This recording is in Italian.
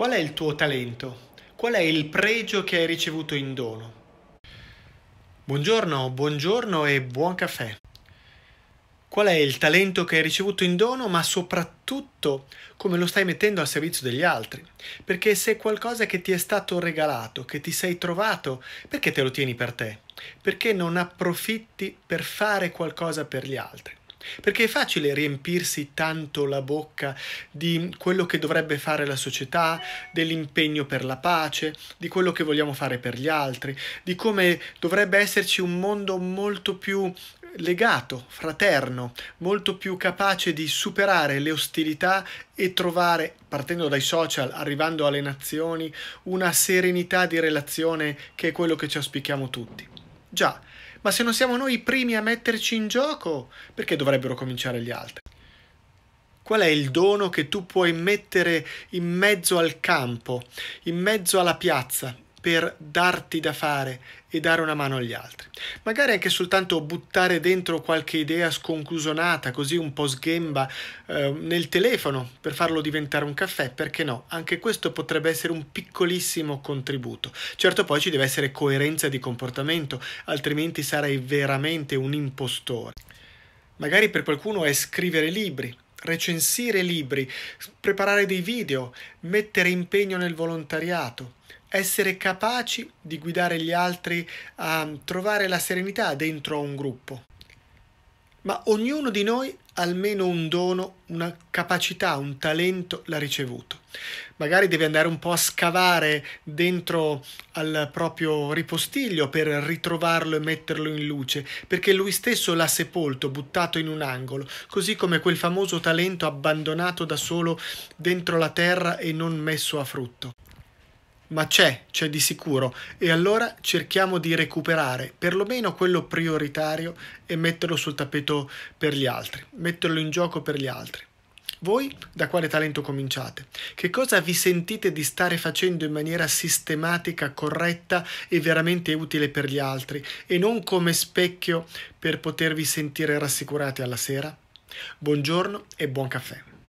Qual è il tuo talento? Qual è il pregio che hai ricevuto in dono? Buongiorno, buongiorno e buon caffè. Qual è il talento che hai ricevuto in dono, ma soprattutto come lo stai mettendo al servizio degli altri? Perché se è qualcosa che ti è stato regalato, che ti sei trovato, perché te lo tieni per te? Perché non approfitti per fare qualcosa per gli altri? Perché è facile riempirsi tanto la bocca di quello che dovrebbe fare la società, dell'impegno per la pace, di quello che vogliamo fare per gli altri, di come dovrebbe esserci un mondo molto più legato, fraterno, molto più capace di superare le ostilità e trovare, partendo dai social, arrivando alle nazioni, una serenità di relazione che è quello che ci auspichiamo tutti. Già, ma se non siamo noi i primi a metterci in gioco, perché dovrebbero cominciare gli altri? Qual è il dono che tu puoi mettere in mezzo al campo, in mezzo alla piazza, per darti da fare e dare una mano agli altri. Magari anche soltanto buttare dentro qualche idea sconclusionata, così un po' sghemba, eh, nel telefono per farlo diventare un caffè, perché no? Anche questo potrebbe essere un piccolissimo contributo. Certo poi ci deve essere coerenza di comportamento, altrimenti sarai veramente un impostore. Magari per qualcuno è scrivere libri, recensire libri, preparare dei video, mettere impegno nel volontariato, essere capaci di guidare gli altri a trovare la serenità dentro a un gruppo. Ma ognuno di noi almeno un dono, una capacità, un talento l'ha ricevuto. Magari deve andare un po' a scavare dentro al proprio ripostiglio per ritrovarlo e metterlo in luce, perché lui stesso l'ha sepolto, buttato in un angolo, così come quel famoso talento abbandonato da solo dentro la terra e non messo a frutto ma c'è, c'è di sicuro e allora cerchiamo di recuperare perlomeno quello prioritario e metterlo sul tappeto per gli altri, metterlo in gioco per gli altri. Voi da quale talento cominciate? Che cosa vi sentite di stare facendo in maniera sistematica, corretta e veramente utile per gli altri e non come specchio per potervi sentire rassicurati alla sera? Buongiorno e buon caffè.